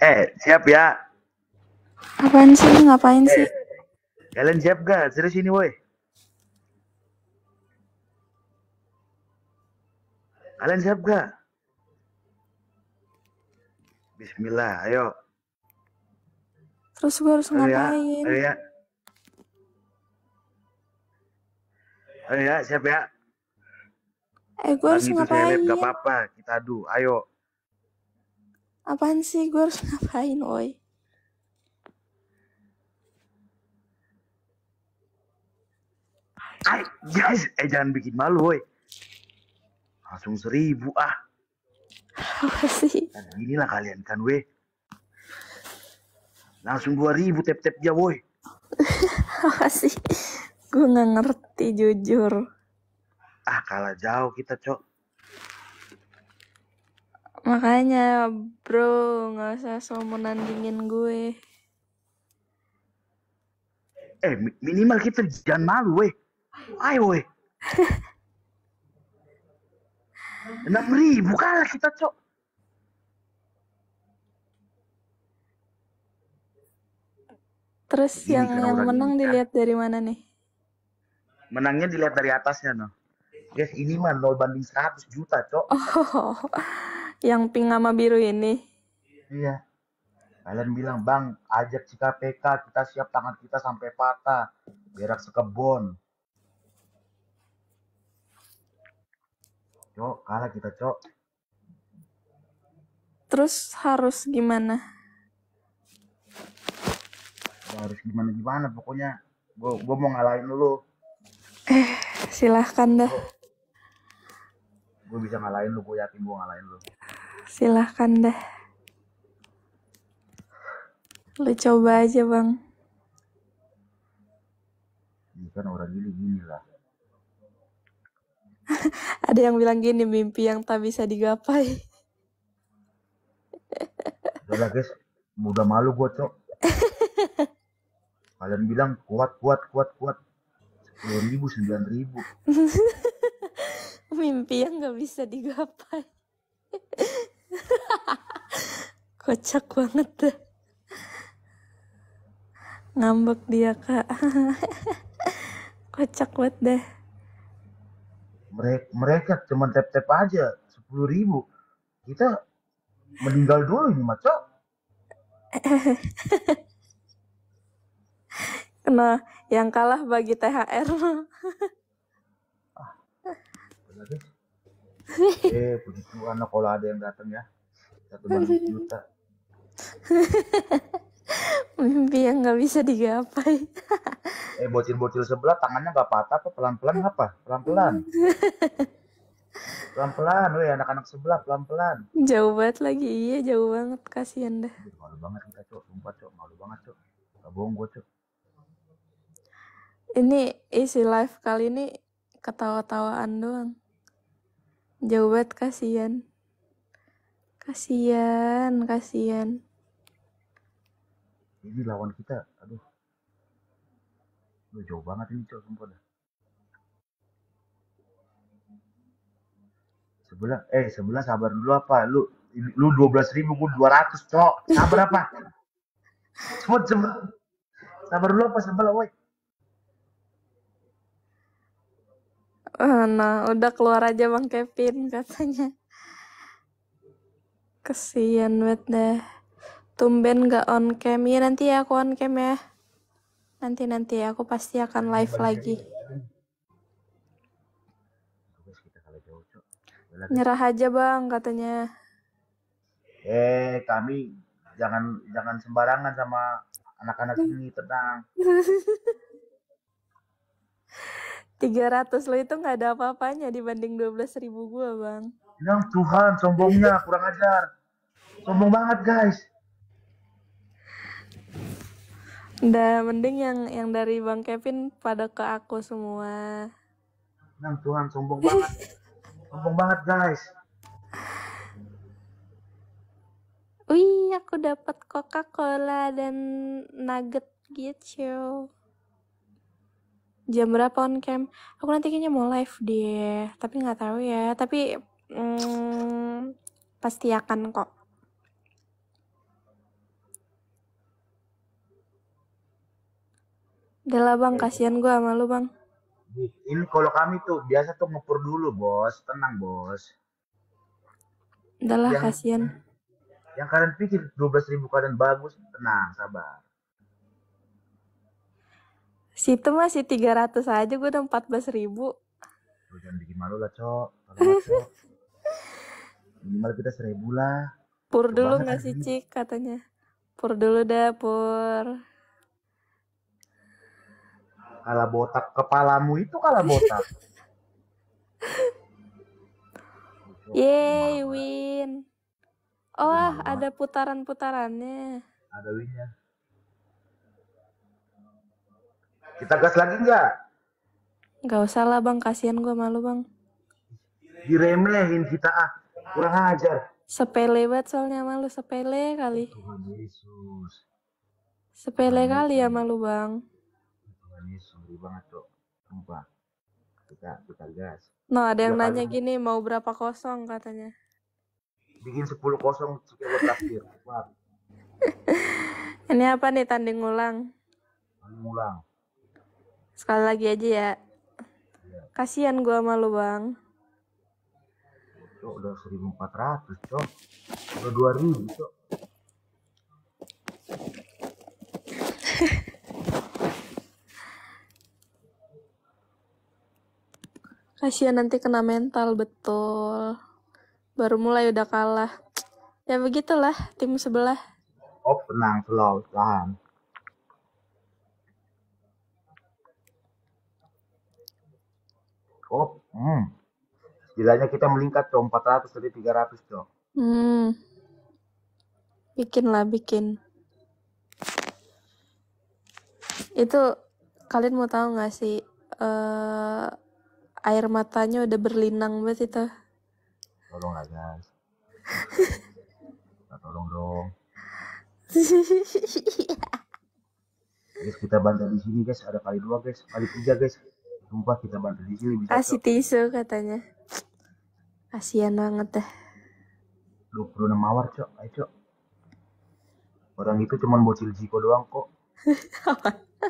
eh siap ya apaan sih ngapain eh, sih kalian siap gak serius ini woi kalian siap gak Bismillah ayo terus gue harus ayo ya, ngapain ya, ayo ya ayo ya siap ya eh gue harus ngapain gak apa-apa kita adu ayo apaan sih gue harus ngapain woi Eh, guys, eh jangan bikin malu, woi. Langsung seribu, ah. Apa sih? Dan inilah kalian kan, woi. Langsung dua ribu tap-tap ya woi. Apa sih? Gue nggak ngerti, jujur. Ah, kalah jauh kita, Cok. Makanya bro, nggak usah so dingin gue. Eh, minimal kita jangan malu weh. Ayo weh. Enam ribu kalah kita cok. Terus Gini, yang yang menang ini. dilihat kan. dari mana nih? Menangnya dilihat dari atasnya no. Nah. Guys, ini mah 0 banding 100 juta, Cok. Oh yang pink sama biru ini. Iya. Kalian bilang, Bang, ajak si KPK, kita siap tangan kita sampai patah. Berak sekebon. Cok, kalah kita, Cok. Terus harus gimana? Harus gimana-gimana, pokoknya gue gue mau ngalahin dulu eh silahkan dah gue bisa ngalahin lu gue yakin gue ngalahin lu silahkan dah lu coba aja bang ini kan orang ini gini lah ada yang bilang gini mimpi yang tak bisa digapai udah guys udah malu gua cok kalian bilang kuat kuat kuat kuat sepuluh ribu sembilan ribu mimpi yang nggak bisa digapai kocak banget tuh ngambek dia kak kocak banget deh mereka mereka cuma tap tap aja sepuluh ribu kita meninggal dulu ini maco nah yang kalah bagi THR ah, eh puji Tuhan kalau ada yang datang ya satu banding juta mimpi yang nggak bisa digapai eh bocil-bocil sebelah tangannya nggak patah apa pelan-pelan apa pelan-pelan pelan-pelan loh anak-anak sebelah pelan-pelan jauh banget lagi iya jauh banget kasihan dah malu banget kita cok sumpah cok malu banget cok gak bohong gue cok ini isi live kali ini ketawa-tawaan doang jauh banget kasihan kasihan kasihan ini lawan kita aduh lu jauh banget ini cowok sumpah dah eh sebelah sabar dulu apa lu lu dua belas ribu gue dua ratus cok sabar apa sebut sebut sabar dulu apa sebelah woi Nah, udah keluar aja Bang Kevin katanya. Kesian banget deh. Tumben gak on cam. Ya nanti ya aku on cam ya. Nanti-nanti ya, aku pasti akan live lagi. Nyerah aja bang katanya. Eh kami jangan jangan sembarangan sama anak-anak ini tenang. tiga ratus lo itu nggak ada apa-apanya dibanding dua belas ribu gue bang. Bilang Tuhan sombongnya kurang ajar. Sombong banget guys. Udah mending yang yang dari Bang Kevin pada ke aku semua. Yang Tuhan sombong banget. sombong banget guys. Wih, aku dapat Coca-Cola dan nugget gitu jam berapa on cam aku nanti kayaknya mau live deh tapi nggak tahu ya tapi hmm, pasti akan kok Udah lah bang, kasihan gue sama lu bang. Ini kalau kami tuh biasa tuh ngepur dulu bos, tenang bos. Udah lah, kasihan. Yang kalian pikir 12 ribu kalian bagus, tenang, sabar. Situ masih 300 aja, gue udah 14 ribu. Lu jangan bikin malu lah, Cok. Ini Minimal kita seribu lah. Pur dulu gak sih, Cik, katanya. Pur dulu dah, Pur. Kala botak kepalamu itu kala botak. Yeay, win. Oh, ah, ada putaran-putarannya. Ada winnya. Kita gas lagi nggak? Nggak usah lah bang, kasihan gue malu bang. Diremehin kita ah, kurang ajar. Sepele banget soalnya malu, sepele kali. Tuhan Yesus. Sepele Tuhan kali Yesus. ya malu bang. Tuhan Yesus, ngeri banget tuh. Sumpah. Kita, kita gas. No, nah, ada yang nanya gini, mau berapa kosong katanya. Bikin sepuluh kosong, sekitar terakhir. Ini apa nih tanding ulang? Tanding ulang sekali lagi aja ya kasihan gua sama lu bang cok udah 1400 cok udah 2000 cok kasihan nanti kena mental betul baru mulai udah kalah ya begitulah tim sebelah oh tenang slow tahan oh hmm. Istilahnya kita melingkat dong 400 dari 300 dong. Hmm. bikin lah bikin. Itu kalian mau tahu nggak sih uh, air matanya udah berlinang banget itu? Tolong lah guys. nah, tolong dong. guys kita bantu di sini guys ada kali dua guys kali tiga guys sumpah kita bantu di sini bisa kasih tisu katanya kasihan banget dah lu perlu mawar cok ayo cok orang itu cuma bocil jiko doang kok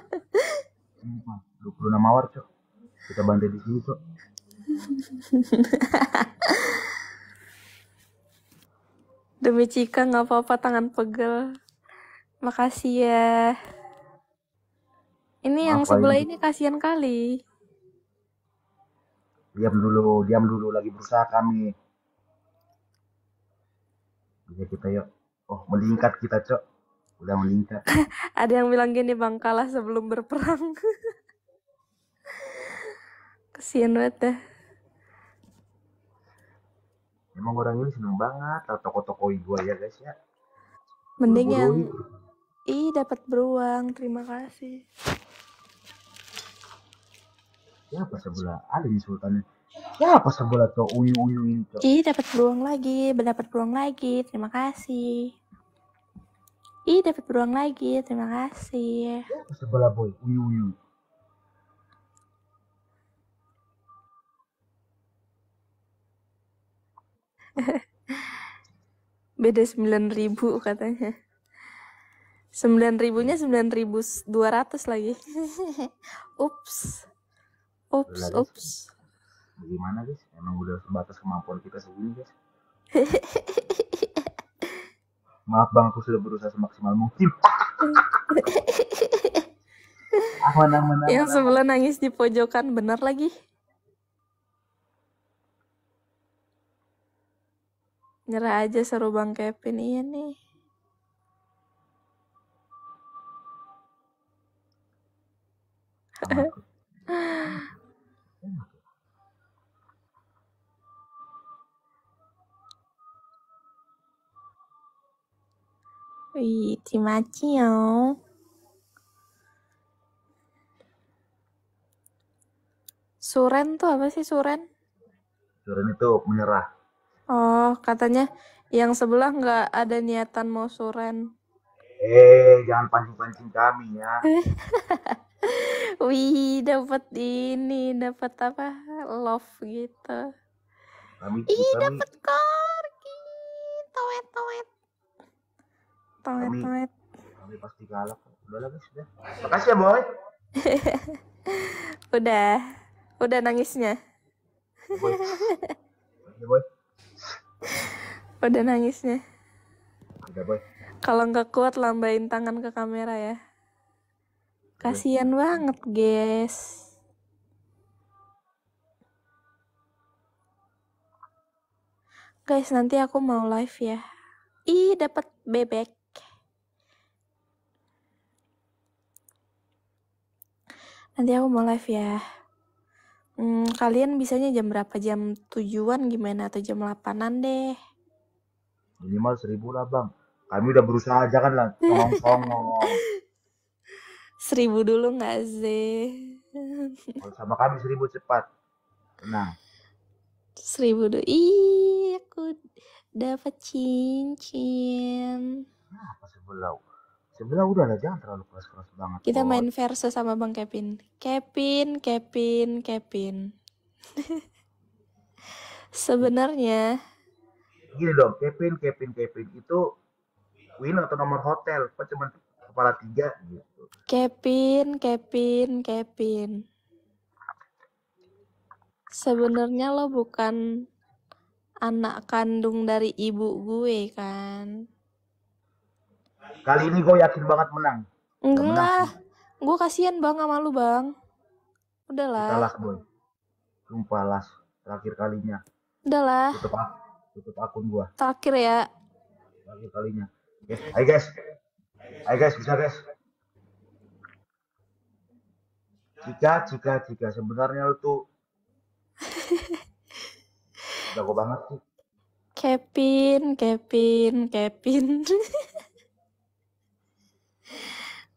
lu perlu mawar cok kita bantu di sini cok Demi Cika nggak apa-apa tangan pegel. Makasih ya. Ini yang Apa sebelah ini, ini kasihan kali diam dulu diam dulu lagi berusaha kami bisa kita yuk oh meningkat kita cok udah meningkat. ada yang bilang gini bang kalah sebelum berperang kesian banget deh emang orang ini seneng banget toko-toko gua ya guys ya mending yang ih dapat beruang terima kasih ya apa sebelah ada di sultannya ya apa sebelah tuh unyu unyu itu ih dapat peluang lagi dapat peluang lagi terima kasih ih dapat peluang lagi terima kasih ya apa sebelah boy unyu unyu beda sembilan ribu katanya sembilan ribunya sembilan ribu dua ratus lagi ups ups Lagi, ups gimana guys emang udah sebatas kemampuan kita segini guys maaf bang aku sudah berusaha semaksimal mungkin aman, aman, aman, yang sebelah nangis di pojokan benar lagi nyerah aja seru bang Kevin iya nih Wih, Suren tuh apa sih suren? Suren itu menyerah. Oh, katanya yang sebelah nggak ada niatan mau suren. Eh, jangan pancing-pancing kami ya. Wih, dapat ini, dapat apa? Love gitu. Kami, Ih, dapat korki. Toet toet Toet, toet. Kami pasti galak. Udah guys. Makasih ya, Boy. udah. Udah nangisnya. Ya, Boy. Ya, Boy. udah nangisnya. Udah, Boy. Kalau nggak kuat lambain tangan ke kamera ya. Kasian banget, guys. Guys, nanti aku mau live ya. Ih, dapat bebek. Nanti aku mau live ya. Hmm, kalian bisanya jam berapa? Jam tujuan gimana? Atau jam lapanan deh? Minimal seribu lah bang. Kami udah berusaha aja kan lah. tolong, tolong, seribu dulu nggak sih? sama kami seribu cepat. Nah. Seribu dulu. Ih, aku dapat cincin. Nah, apa sebelah? sebenarnya udah lah jangan terlalu keras keras banget kita main verse sama bang Kevin Kevin Kevin Kevin sebenarnya gini dong Kevin Kevin Kevin itu win atau nomor hotel Apa cuma kepala tiga gitu Kevin Kevin Kevin sebenarnya lo bukan anak kandung dari ibu gue kan Kali ini gue yakin banget menang. Enggak. Gue kasihan bang sama lu bang. Udahlah. Udahlah boy. Sumpah las. Terakhir kalinya. Udahlah. Tutup, tutup akun gue. Terakhir ya. Terakhir kalinya. Oke. Okay. Ayo guys. Ayo guys bisa guys. Jika jika jika sebenarnya lu tuh jago banget sih. Kevin, Kevin, Kevin.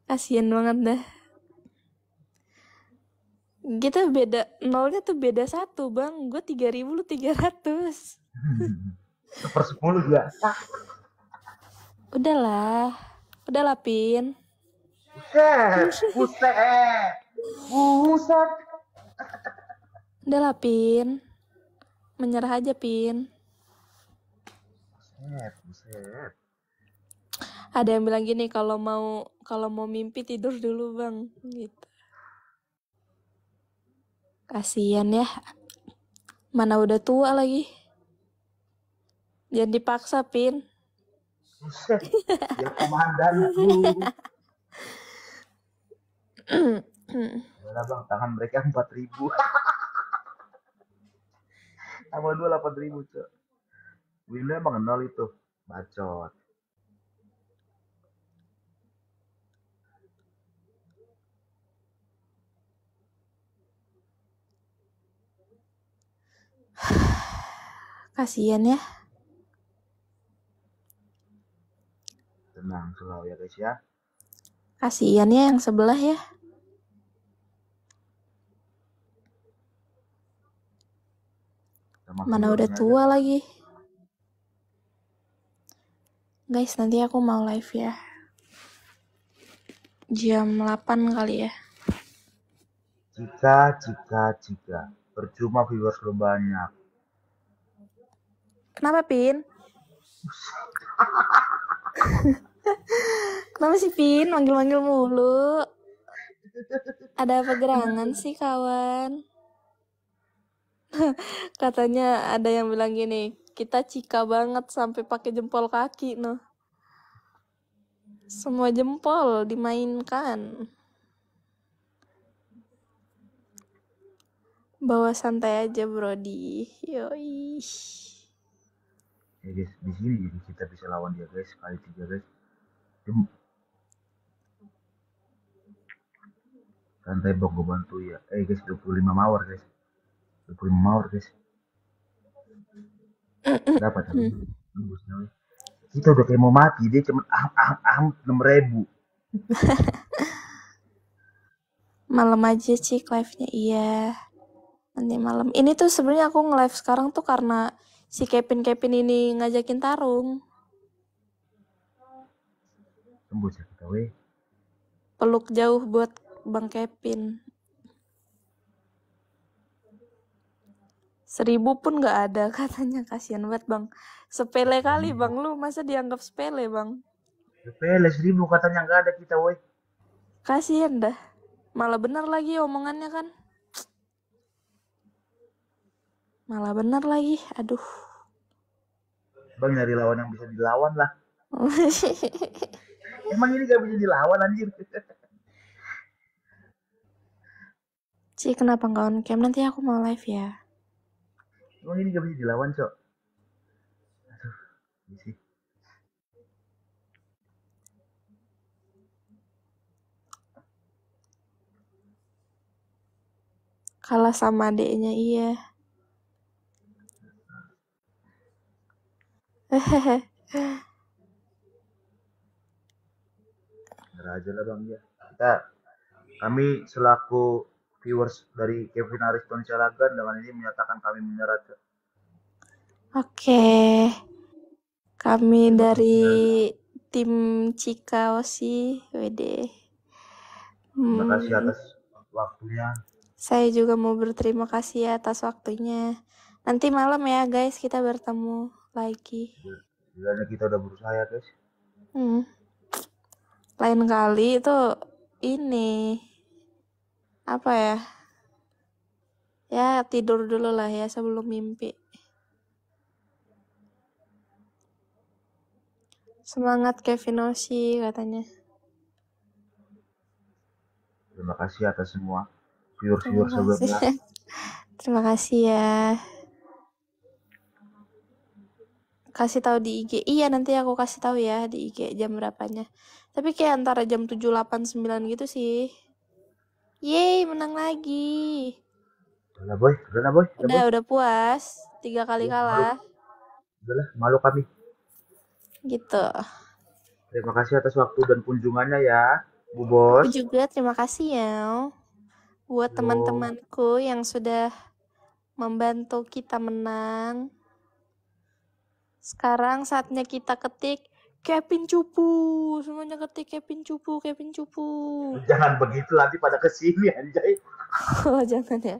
kasihan banget dah. Kita beda nolnya tuh beda satu bang. Gue tiga ribu lu tiga ratus. Per sepuluh juga. Udahlah, udah lapin. buset, buset. Udah lapin, menyerah aja pin. Buset, buset ada yang bilang gini kalau mau kalau mau mimpi tidur dulu bang gitu kasian ya mana udah tua lagi jangan dipaksa pin ya bang, tangan mereka empat ribu. Tambah dua delapan ribu cok. Windows emang itu, bacot. Kasian ya. Tenang selalu ya guys ya. Kasian ya yang sebelah ya. Sama Mana udah ya, tua ada. lagi. Guys, nanti aku mau live ya. Jam 8 kali ya. Jika, jika, jika. Percuma viewers lo banyak. Kenapa, Pin? Kenapa sih, Pin? Manggil-manggil mulu. Ada apa gerangan sih, kawan. Katanya ada yang bilang gini, kita cika banget sampai pakai jempol kaki, noh. Semua jempol dimainkan. Bawa santai aja, Brodi. Yoi ya guys di sini jadi gitu, kita bisa lawan dia guys kali tiga guys Dem rantai bok gue bantu ya eh guys 25 mawar guys 25 mawar guys dapat tapi kita udah kayak mau mati dia cuma ah ah ah enam ribu malam aja sih live nya iya nanti malam ini tuh sebenarnya aku nge live sekarang tuh karena si Kevin Kevin ini ngajakin tarung ya, peluk jauh buat Bang Kevin seribu pun nggak ada katanya kasihan banget bang sepele kali hmm. bang lu masa dianggap sepele bang sepele seribu katanya nggak ada kita woi kasihan dah malah benar lagi omongannya kan malah bener lagi aduh bang nyari lawan yang bisa dilawan lah emang ini gak bisa dilawan anjir Ci kenapa nggak on cam nanti aku mau live ya emang ini gak bisa dilawan cok aduh sih kalah sama adeknya, iya aja lah bang ya. Kita kami selaku viewers dari Kevin Ariston Sialagan dengan ini menyatakan kami menyerah. Oke. Okay. Kami dari tim Cika Osi WD. Terima kasih hmm. atas waktunya. Saya juga mau berterima kasih atas waktunya. Nanti malam ya guys kita bertemu lagi Gilanya kita udah berusaha ya guys hmm. lain kali itu ini apa ya ya tidur dulu lah ya sebelum mimpi semangat Kevin Osi katanya terima kasih atas semua viewer-viewer sebelumnya terima kasih ya kasih tahu di IG iya nanti aku kasih tahu ya di IG jam berapanya tapi kayak antara jam 7, 8, 9 gitu sih yeay menang lagi udah boy udah boy udah, udah, udah puas tiga kali udah, iya, kalah malu. udahlah malu kami gitu terima kasih atas waktu dan kunjungannya ya Bu Bos aku juga terima kasih ya buat teman-temanku yang sudah membantu kita menang sekarang saatnya kita ketik Kevin Cupu. Semuanya ketik Kevin Cupu, Kevin Cupu. Jangan begitu nanti pada kesini anjay. oh, jangan ya.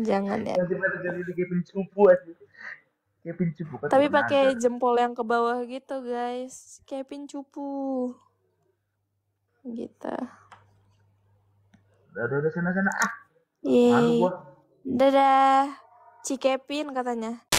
jangan ya. Nanti pada jadi Kevin Cupu aja. Kevin Cupu. Kan Tapi pakai jempol yang ke bawah gitu, guys. Kevin Cupu. Gitu. Udah, udah, sana, sana. Ah. Yeay. Dadah. Cikepin katanya.